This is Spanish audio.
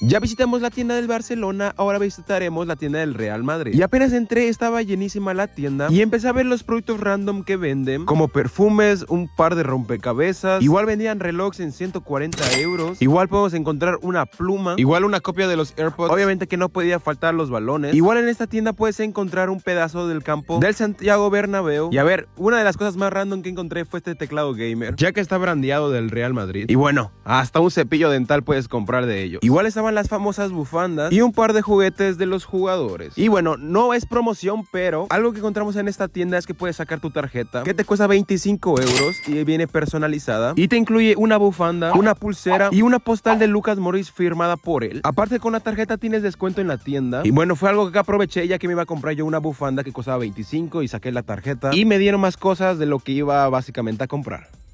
Ya visitamos la tienda del Barcelona, ahora visitaremos la tienda del Real Madrid. Y apenas entré, estaba llenísima la tienda y empecé a ver los productos random que venden, como perfumes, un par de rompecabezas. Igual vendían relojes en 140 euros. Igual podemos encontrar una pluma, igual una copia de los AirPods. Obviamente que no podía faltar los balones. Igual en esta tienda puedes encontrar un pedazo del campo del Santiago Bernabéu. Y a ver, una de las cosas más random que encontré fue este teclado gamer, ya que está brandeado del Real Madrid. Y bueno, hasta un cepillo dental puedes comprar de ello, Igual estaba las famosas bufandas y un par de juguetes de los jugadores. Y bueno, no es promoción, pero algo que encontramos en esta tienda es que puedes sacar tu tarjeta, que te cuesta 25 euros y viene personalizada. Y te incluye una bufanda, una pulsera y una postal de Lucas Morris firmada por él. Aparte con la tarjeta tienes descuento en la tienda. Y bueno, fue algo que aproveché ya que me iba a comprar yo una bufanda que costaba 25 y saqué la tarjeta. Y me dieron más cosas de lo que iba básicamente a comprar.